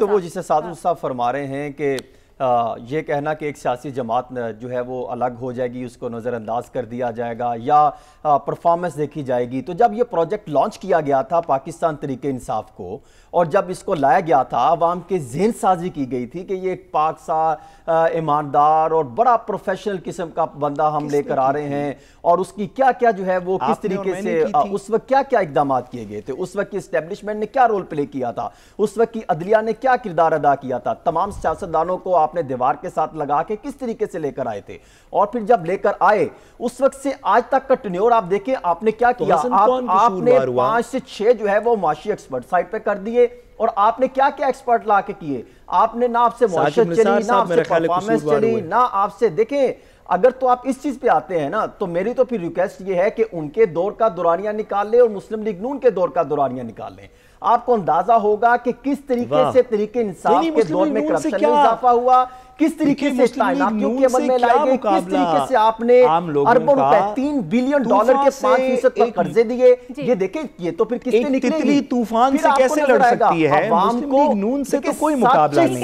तो वो हाँ। जिसे साधु हाँ। साहब फरमा रहे हैं कि ये कहना कि एक सियासी जमात जो है वो अलग हो जाएगी उसको नज़रअंदाज कर दिया जाएगा या परफॉर्मेंस देखी जाएगी तो जब ये प्रोजेक्ट लॉन्च किया गया था पाकिस्तान तरीके इंसाफ को और जब इसको लाया गया था आवाम के जहन साजी की गई थी कि ये एक पाक सा ईमानदार और बड़ा प्रोफेशनल किस्म का बंदा हम लेकर आ रहे हैं और उसकी क्या क्या जो है वो किस तरीके से उस वक्त क्या क्या इकदाम किए गए थे उस वक्त की इस्टेब्लिशमेंट ने क्या रोल प्ले किया था उस वक्त की अदलिया ने क्या किरदार अदा किया था तमाम सियासतदानों को आप आपने दीवार के साथ लगा के किस तरीके से लेकर आए थे और फिर जब लेकर आए उस वक्त से आज तक का टन्योर आप देखे आपने क्या तो किया तो आप, आपने पांच से छह जो है वो माशी एक्सपर्ट साइड पे कर दिए और आपने क्या क्या एक्सपर्ट ला के किए आपने ना आपसे चली ना आपसे परफॉर्मेंस चली ना आपसे देखें अगर तो आप इस चीज पे आते हैं ना तो मेरी तो फिर रिक्वेस्ट ये है कि उनके दौर का दुरानिया निकाल लें और मुस्लिम लीग नून के दौर का दुरानिया निकाल लें आपको अंदाजा होगा कि किस तरीके से तरीके इंसाफ के दौर में करप्शन में इजाफा हुआ किस तरीके से के अमल में लाए गए किस तरीके से आपने अरबों रुपए तीन बिलियन डॉलर के पांच फीसद पर कर्जे दिए ये देखें ये तो फिर किससे तूफान से कैसे लड़ सकती है आवाम को नून से तो कोई मुकाबला नहीं